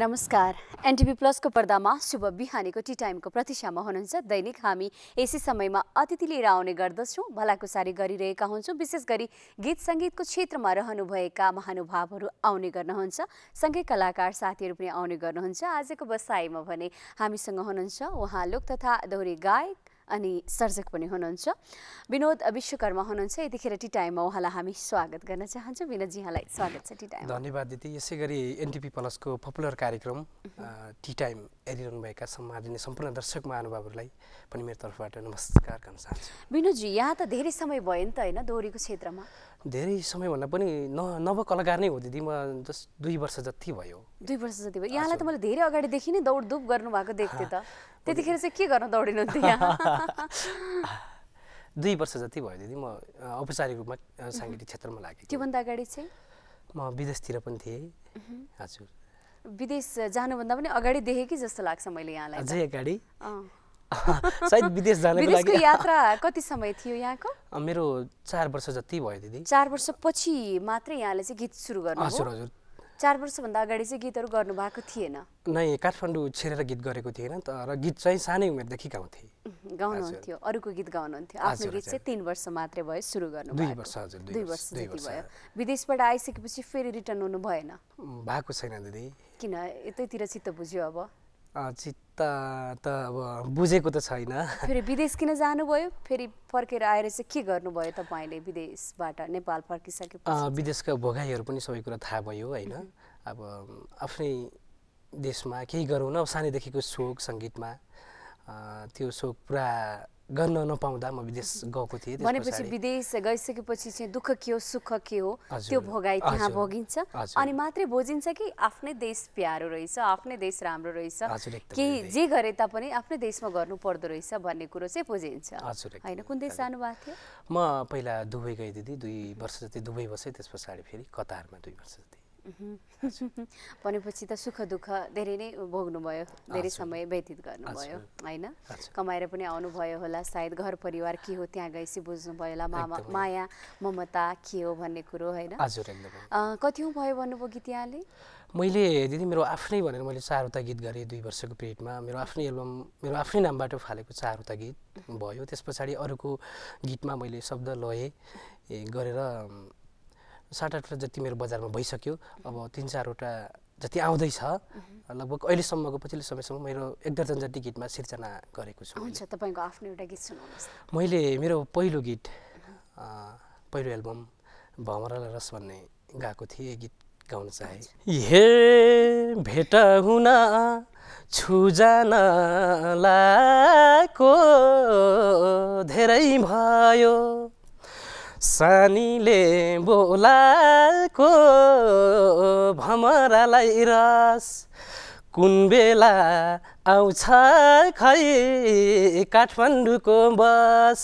नमस्कार एनटिभी प्लसको पर्दामा शुभ बिहानीको टी टाइमको प्रतीक्षामा हुनुहुन्छ दैनिक हामी यसै समयमा अतिथि लिएर आउने गर्दछौँ भलाकुसारी गरिरहेका हुन्छौँ विशेष गरी गीत सङ्गीतको क्षेत्रमा रहनुभएका महानुभावहरू आउने गर्नुहुन्छ सँगै कलाकार साथीहरू पनि आउने गर्नुहुन्छ आजको बसाइमा भने हामीसँग हुनुहुन्छ उहाँ लोक तथा दोहोरी गायक अनि सर्जक पनि हुनुहुन्छ विनोद विश्वकर्मा हुनुहुन्छ यतिखेर टी टाइममा उहाँलाई हामी स्वागत गर्न चाहन्छौँ विनोदजी यहाँलाई स्वागत छ टी टाइम धन्यवाद दिदी यसै गरी एनटिपी प्लसको पपुलर कार्यक्रम टी टाइम हेरिरहनुभएका सम्मानिने सम्पूर्ण दर्शक महानुभावहरूलाई पनि मेरो तर्फबाट नमस्कार गर्न चाहन्छु विनोदजी यहाँ त धेरै समय भयो नि त होइन दोहोरीको क्षेत्रमा धेरै समयभन्दा पनि न नव कलाकार नै हो दिदी म जस्ट दुई वर्ष जति भयो दुई वर्ष जति भयो यहाँलाई त मैले धेरै अगाडिदेखि नै दौडधुप गर्नुभएको देख्थेँ त त्यतिखेर चाहिँ के गर्न दौडिनुहुन्थ्यो दुई वर्ष जति भयो दिदी म औपचारिक रूपमा साङ्गीतिक क्षेत्रमा लागेँ त्योभन्दा अगाडि चाहिँ म विदेशतिर पनि थिएँ हजुर विदेश जानुभन्दा पनि अगाडि देखेँ कि जस्तो लाग्छ मैले यहाँलाई अझै अगाडि सायद विदेश जानको लागि यात्रा कति समय थियो यहाँको मेरो चार वर्ष जति भयो दिदी चार वर्षपछि मात्रै यहाँले चाहिँ गीत सुरु गर्नु हजुर हजुर चार वर्षभन्दा अगाडि चाहिँ गीतहरू गर्नुभएको थिएन नै काठमाडौँ छिरेर गीत गरेको थिएन तर गीत चाहिँ सानै उमेरदेखि गाउँथे गाउनुहुन्थ्यो अरूको गीत गाउनुहुन्थ्यो आफ्नो गीत चाहिँ तिन वर्ष मात्रै भयो सुरु गर्नु दुई वर्ष हजुर दुई वर्ष जति भयो विदेशबाट आइसकेपछि फेरि रिटर्न हुनु भएन भएको छैन दिदी किन यतैतिर चित्त बुझ्यो अब चित्त त त अब बुझेको त छैन फेरि विदेश किन जानुभयो फेरि फर्केर आएर चाहिँ के गर्नुभयो तपाईँले विदेशबाट नेपाल फर्किसकेपछि विदेशका भोगाइहरू पनि सबै कुरा थाहा भयो होइन अब आफ्नै देशमा केही गरौँ न सानैदेखिको सोख सङ्गीतमा त्यो सोख पुरा गर्न नपाउँदा म विदेश गएको थिएँ भनेपछि विदेश गइसकेपछि चाहिँ दुःख के हो सुख के हो त्यो भोगाई त्यहाँ भोगिन्छ अनि मात्रै भोजिन्छ कि आफ्नै देश प्यारो रहेछ आफ्नै देश राम्रो रहेछ केही जे गरे तापनि आफ्नै देशमा गर्नु पर्दो रहेछ भन्ने कुरो चाहिँ बुझिन्छ होइन कुन देश जानुभएको थियो म पहिला दुबई गएँ दिदी दुई वर्ष जति दुबई बसेँ त्यस पछाडि फेरि कतारमा दुई वर्ष जति भनेपछि त सुख दुःख धेरै नै भोग्नुभयो धेरै समय व्यतीत गर्नुभयो होइन कमाएर पनि आउनुभयो होला सायद घर परिवार के हो त्यहाँ गएपछि बुझ्नुभयो होला माया ममता के हो भन्ने कुरो होइन कति भयो भन्नुभयो गीत यहाँले मैले दिदी मेरो आफ्नै भनेर मैले चारवटा गीत गरेँ दुई वर्षको पिरियडमा मेरो आफ्नै एल्बम मेरो आफ्नै नामबाट फालेको चारवटा गीत भयो त्यस पछाडि अरूको गीतमा मैले शब्द लएँ गरेर सात आठवटा जति मेरो बजारमा भइसक्यो अब तिन चारवटा जति आउँदैछ लगभग अहिलेसम्मको पछिल्लो समयसम्म मेरो एक दर्जन जति गीतमा सिर्जना गरेको छु हुन्छ तपाईँको आफ्नो एउटा गीत सुनाउनुहोस् मैले मेरो पहिलो गीत पहिलो एल्बम भमरा रस भन्ने गाएको थिएँ गीत गाउन चाहे हे भेट हुन लाको धेरै भयो सानीले बोलाको भमरालाई रस कुन बेला आउँछ खै काठमाडौँको बस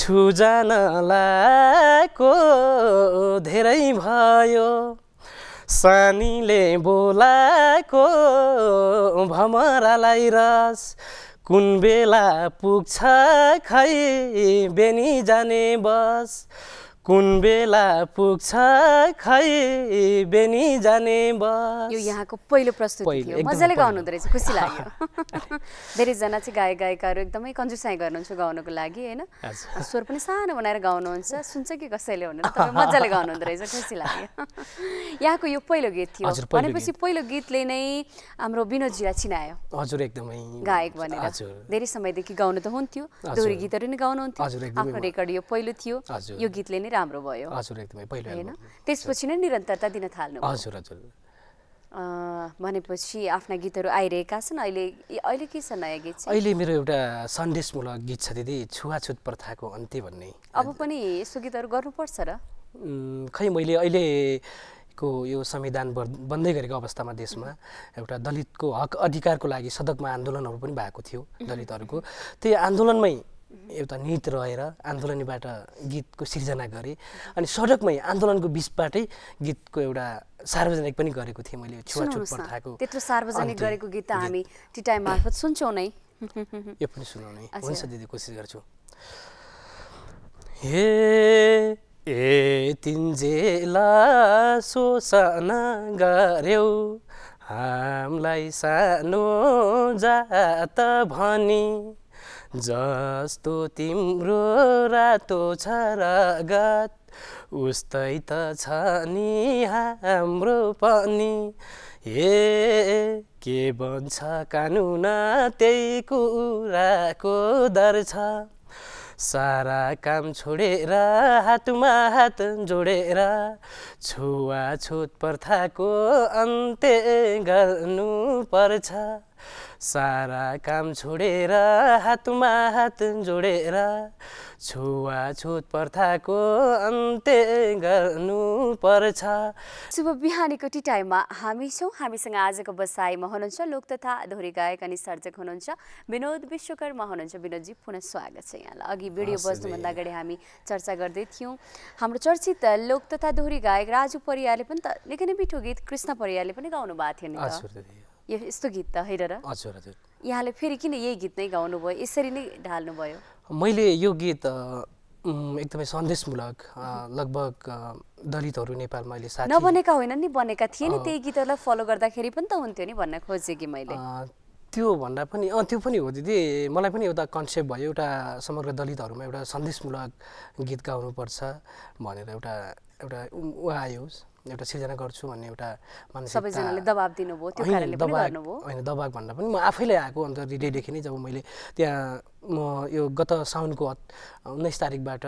छुजानलाको धेरै भयो सानीले बोलाको भमरालाई रस कुन बेला पुग्छ खै बेनी जाने बस कुन बेला पुग्छ खै बेनी जाने बस यो यहाँको पहिलो प्रस्तुति थियो मजाले गाउनु हुँदो रहेछ खुसी लाग्यो धेरैजना चाहिँ गायक गायिकाहरू एकदमै कन्जुसाइ गर्नुहुन्छ गाउनुको लागि होइन स्वर पनि सानो बनाएर गाउनुहुन्छ सुन्छ कि कसैले भनेर मजाले गाउनु हुँदो रहेछ खुसी लाग्यो यहाँको यो पहिलो गीत थियो भनेपछि पहिलो गीतले नै हाम्रो विनोदजीलाई चिनायो हजुर एकदमै गायक भनेर धेरै समयदेखि गाउनु त हुन्थ्यो दोहोरी गीतहरू नै गाउनुहुन्थ्यो आफ्नो रेकर्ड यो पहिलो थियो यो गीतले नै राम्रो भयो हजुर एकदमै पहिलो होइन त्यसपछि नै निरन्तरता दिन थाल्नु हजुर हजुर भनेपछि आफ्ना गीतहरू आइरहेका छन् अहिले अहिले के छ नयाँ गीत अहिले मेरो एउटा सन्देशमूलक गीत छ दिदी छुवाछुत प्रथाको अन्त्य भन्ने अब पनि यस्तो गीतहरू गर्नुपर्छ र खै मैले अहिले को यो संविधान बन्दै गरेको अवस्थामा देशमा एउटा दलितको हक अधिकारको लागि सडकमा आन्दोलनहरू पनि भएको थियो दलितहरूको त्यही आन्दोलनमै एउटा गीत रहेर आन्दोलनबाट गीतको सिर्जना गरेँ अनि सडकमै आन्दोलनको बिचबाटै गीतको एउटा सार्वजनिक पनि गरेको थिएँ मैले छुवाछुत प्रथाको त्यत्रो सार्वजनिक गरेको गीत त हामी टाइम मार्फत सुन्छौँ नै यो पनि सुनाउने हुन्छ दिदी कोसिस गर्छु हे ए तिन्जेला सोसना गऱ्यौ हामीलाई सानो जात भनी जस्तो तिम्रो रातो छ रगत उस्तै त छ नि हाम्रो पनि ए के भन्छ कानुन त्यही कुराको दर छ सारा काम छोडेर हातमा हात जोडेर छुवाछुत प्रथाको अन्त्य गर्नुपर्छ सारा काम छोडेर हातमा हात जोडेर छुवाछुत प्रथाको अन्त्य गर्नु पर्छ शुभ बिहानीको टी टाइममा हामी छौँ हामीसँग आजको बसाइमा हुनुहुन्छ लोक तथा धोरी गायक अनि सर्जक हुनुहुन्छ विनोद विश्वकर्मा हुनुहुन्छ विनोदजी पुनः स्वागत छ यहाँलाई अघि भिडियो बस्नुभन्दा अगाडि हामी चर्चा गर्दै थियौँ हाम्रो चर्चित लोक तथा दोहोरी गायक राजु परियाले पनि त निकै नै मिठो गीत कृष्ण परियारले पनि गाउनु भएको थियो नि यो यस्तो गीत त होइन र हजुर हजुर यहाँले फेरि किन यही गीत नै गाउनुभयो यसरी नै ढाल्नुभयो मैले यो गीत एकदमै सन्देशमूलक लगभग दलितहरू नेपालमा अहिले साथी नबनेका होइन नि बनेका थिए नि त्यही गीतहरूलाई फलो गर्दाखेरि पनि त हुन्थ्यो नि भन्न खोजेँ कि मैले त्यो भन्दा पनि अँ त्यो पनि हो दिदी मलाई पनि एउटा कन्सेप्ट भयो एउटा समग्र दलितहरूमा एउटा सन्देशमूलक गीत गाउनुपर्छ भनेर एउटा एउटा ऊ आयोस् एउटा सिर्जना गर्छु भन्ने एउटा सबैजनाले दबाब दिनुभयो होइन दबाब भन्दा पनि म आफैले आएको अन्त रिलेदेखि नै जब मैले त्यहाँ म यो गत साउनको उन्नाइस तारिकबाट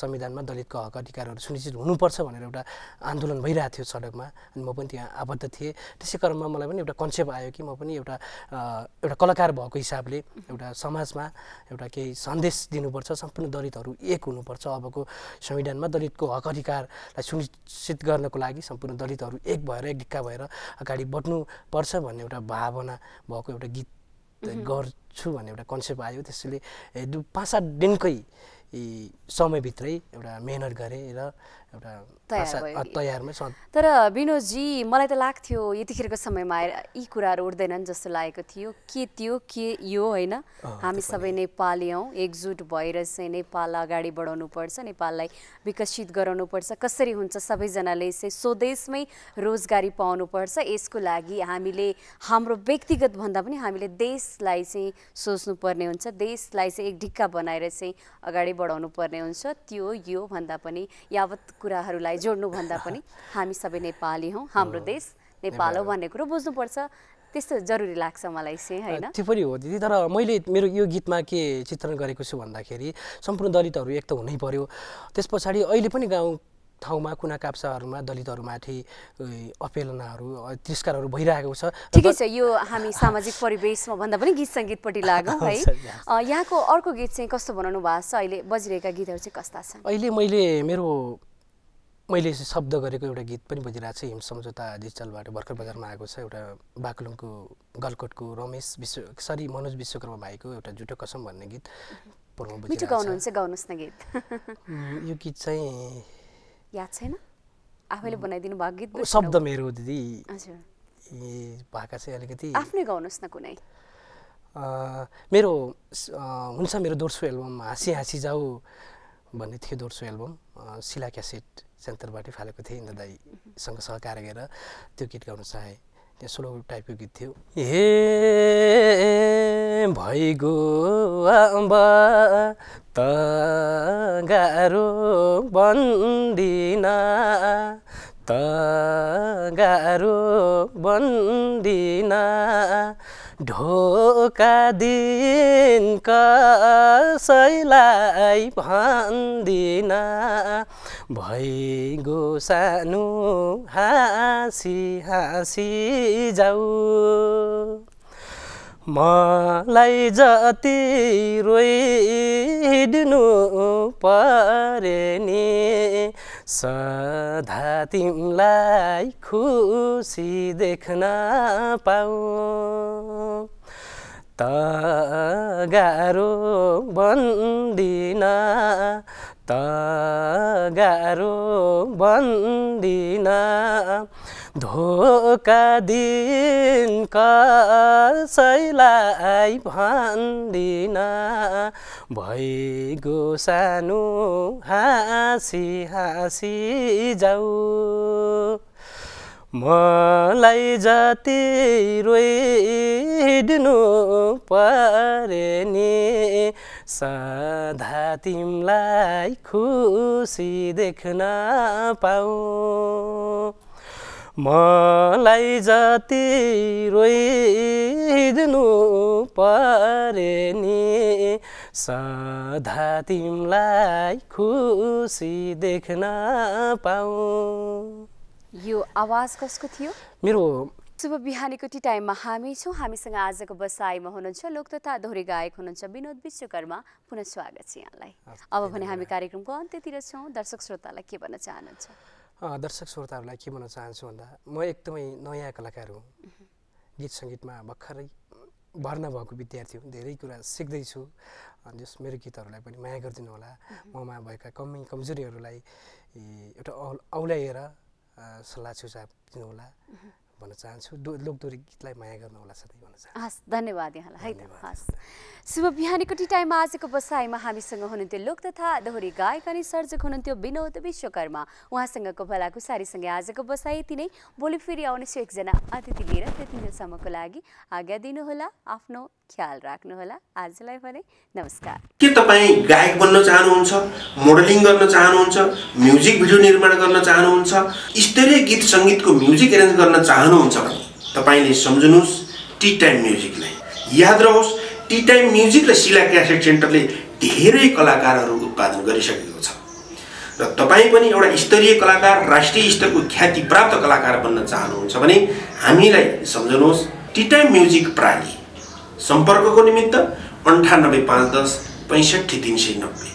संविधानमा दलितको हक अधिकारहरू सुनिश्चित हुनुपर्छ भनेर एउटा आन्दोलन भइरहेको थियो सडकमा अनि म पनि त्यहाँ आबद्ध थिएँ त्यसै क्रममा मलाई पनि एउटा कन्सेप्ट आयो कि म पनि एउटा एउटा कलाकार भएको हिसाबले एउटा समाजमा एउटा केही सन्देश दिनुपर्छ सम्पूर्ण दलितहरू एक हुनुपर्छ अबको संविधानमा दलितको हक अधिकारलाई सुनिश्चित गर्नको लागि सम्पूर्ण दलितहरू एक भएर एक ढिक्का भएर अगाडि बढ्नुपर्छ भन्ने एउटा भावना भएको एउटा गीत गर्छु भन्ने एउटा कन्सेप्ट आयो त्यसैले पाँच सात दिनकै समयभित्रै एउटा मेहनत गरेँ र तर विनोदजी मलाई त लाग्थ्यो यतिखेरको समयमा आएर यी कुराहरू उठ्दैनन् जस्तो लागेको थियो के त्यो के यो होइन हामी सबै नेपाली हौ एकजुट भएर चाहिँ नेपाल अगाडि बढाउनु पर्छ नेपाललाई विकसित गराउनु पर्छ कसरी हुन्छ सबैजनाले चाहिँ स्वदेशमै रोजगारी पाउनुपर्छ यसको लागि हामीले हाम्रो व्यक्तिगत भन्दा पनि हामीले देशलाई चाहिँ सोच्नुपर्ने हुन्छ देशलाई चाहिँ एक ढिक्का बनाएर चाहिँ अगाडि बढाउनु पर्ने हुन्छ त्यो यो भन्दा पनि यावत कुराहरूलाई जोड्नुभन्दा पनि हामी सबै नेपाली हौ हाम्रो देश नेपाल हो भन्ने कुरो बुझ्नुपर्छ त्यस्तो जरुरी लाग्छ मलाई चाहिँ होइन त्यो पनि हो दिदी तर मैले मेरो यो गीतमा के चित्रण गरेको छु भन्दाखेरि सम्पूर्ण दलितहरू एक त हुनै पर्यो त्यस पछाडि अहिले पनि गाउँ ठाउँमा कुना काप्साहरूमा दलितहरूमाथि अपेलनाहरू तिरस्कारहरू भइरहेको छ ठिकै छ यो हामी सामाजिक परिवेशमा भन्दा पनि गीत सङ्गीतपट्टि लागौँ है यहाँको अर्को गीत चाहिँ कस्तो बनाउनु भएको छ अहिले बजिरहेका गीतहरू चाहिँ कस्ता छन् अहिले मैले मेरो मैले शब्द गरेको एउटा गीत पनि बजिरहेको छ हिम सम्झौता डिजिटलबाट भर्खर बजारमा आएको छ एउटा बाक्लुङको गलकोटको रमेश विश्व सरी मनोज विश्वकर्मा भाइको एउटा झुटो कसम भन्ने गीत न गीत यो गीत चाहिँ याद छैन आफैले बनाइदिनु भएको गीत शब्द मेरो दिदी भाका चाहिँ अलिकति आफ्नै गाउनुहोस् न कुनै मेरो हुन्छ मेरो दोस्रो एल्बम हाँसी हाँसी जाऊ भन्ने थियो दोस्रो एल्बम शिला क्यासेट सेन्टरबाट फालेको थिएँ इन्द्र दाईसँग सहकार गरेर त्यो गीत गाउन चाहेँ त्यहाँ स्लो टाइपको गीत थियो हे भइगो गो त गाह्रो बन्दिन त गाह्रो बन्दिन ढोका दिन कसैलाई भन्दिन भइगो सानो हाँसी हाँसी जाऊ मलाई जति रोइदिनु परे नि सधा तिमलाई खुसी देख्न पाउ त गाह्रो बन्दिन त गाह्रो बन्दिन धोका दिन कसैलाई भन्दिन भइगो सानो हाँसी हाँसी जाऊ मलाई जति रोइदिनु परे नि सधा तिमलाई खुसी देख्न पाऊ मलाई जति रोइदिनु परे नि सधा तिमलाई खुसी देख्न पाऊ यो आवाज कसको थियो मेरो शुभ बिहानीको टी टाइममा हामी छौँ हामीसँग आजको बसाइमा हुनुहुन्छ लोक तथा दोहोरी गायक हुनुहुन्छ विनोद विश्वकर्मा पुनः स्वागत छ यहाँलाई अब भने हामी कार्यक्रमको अन्त्यतिर छौँ दर्शक श्रोतालाई के भन्न चाहनुहुन्छ दर्शक श्रोताहरूलाई के भन्न चाहन्छु भन्दा म एकदमै नयाँ कलाकार हुँ गीत सङ्गीतमा भर्खरै भर्ना भएको विद्यार्थी हुँ धेरै कुरा सिक्दैछु जस मेरो गीतहरूलाई पनि माया गरिदिनु होला ममा भएका कमी कमजोरीहरूलाई एउटा औ औल्याएर सल्लाह सुझाव दिनुहोला भन्न चाहन्छु लोकदोरी गीतलाई माया गर्नु होला सधैँ भन्न चाहन्छु हस् धन्यवाद यहाँलाई है हस् शुभ बिहानीको टी टाइममा आजको बसाइमा हामीसँग हुनुहुन्थ्यो लोक तथा दोहोरी गायक अनि सर्जक हुनुहुन्थ्यो विनोद विश्वकर्मा उहाँसँगको भलाकुसारीसँगै आजको बसाइ यति नै भोलि फेरि आउनेछु एकजना अतिथि लिएर त्यति बेलसम्मको लागि आज्ञा दिनुहोला आफ्नो ख्याल राख्नुहोला आजलाई भने नमस्कार के तपाईँ गायक बन्न चाहनुहुन्छ मोडलिङ गर्न चाहनुहुन्छ म्युजिक भिडियो निर्माण गर्न चाहनुहुन्छ स्तरीय गीत सङ्गीतको म्युजिक एरेन्ज गर्न चाहनुहुन्छ भने तपाईँले सम्झनुहोस् टी टाइम म्युजिकलाई याद रहोस् टी टाइम म्युजिक र शिला क्यासेट सेन्टरले धेरै कलाकारहरू उत्पादन गरिसकेको छ र तपाईँ पनि एउटा स्तरीय कलाकार राष्ट्रिय स्तरको ख्याति प्राप्त कलाकार बन्न चाहनुहुन्छ भने हामीलाई सम्झनुहोस् टी टाइम म्युजिक प्रणाली सम्पर्कको निमित्त अन्ठानब्बे पाँच दस पैँसठी तिन सय नब्बे